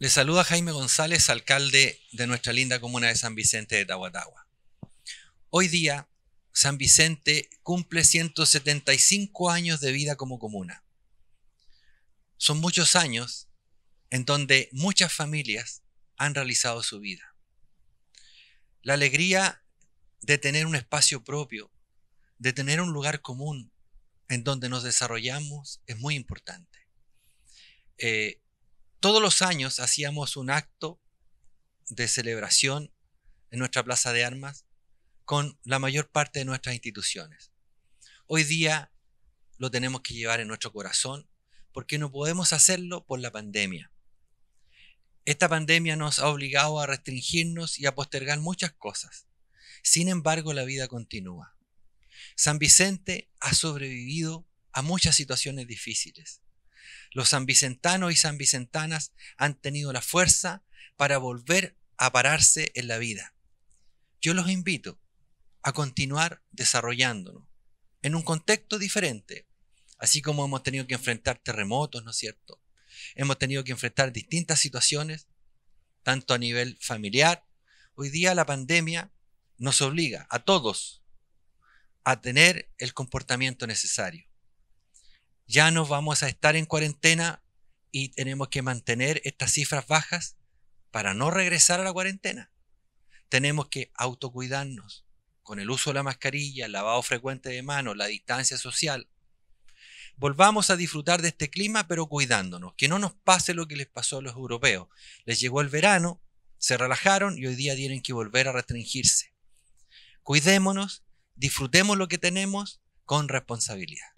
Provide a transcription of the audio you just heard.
Le saluda Jaime González, alcalde de nuestra linda comuna de San Vicente de Tahuatahua. Hoy día, San Vicente cumple 175 años de vida como comuna. Son muchos años en donde muchas familias han realizado su vida. La alegría de tener un espacio propio, de tener un lugar común en donde nos desarrollamos es muy importante. Eh, todos los años hacíamos un acto de celebración en nuestra plaza de armas con la mayor parte de nuestras instituciones. Hoy día lo tenemos que llevar en nuestro corazón porque no podemos hacerlo por la pandemia. Esta pandemia nos ha obligado a restringirnos y a postergar muchas cosas. Sin embargo, la vida continúa. San Vicente ha sobrevivido a muchas situaciones difíciles. Los sanvicentanos y sanvicentanas han tenido la fuerza para volver a pararse en la vida. Yo los invito a continuar desarrollándonos en un contexto diferente, así como hemos tenido que enfrentar terremotos, ¿no es cierto? Hemos tenido que enfrentar distintas situaciones, tanto a nivel familiar. Hoy día la pandemia nos obliga a todos a tener el comportamiento necesario ya no vamos a estar en cuarentena y tenemos que mantener estas cifras bajas para no regresar a la cuarentena. Tenemos que autocuidarnos con el uso de la mascarilla, el lavado frecuente de manos, la distancia social. Volvamos a disfrutar de este clima, pero cuidándonos, que no nos pase lo que les pasó a los europeos. Les llegó el verano, se relajaron y hoy día tienen que volver a restringirse. Cuidémonos, disfrutemos lo que tenemos con responsabilidad.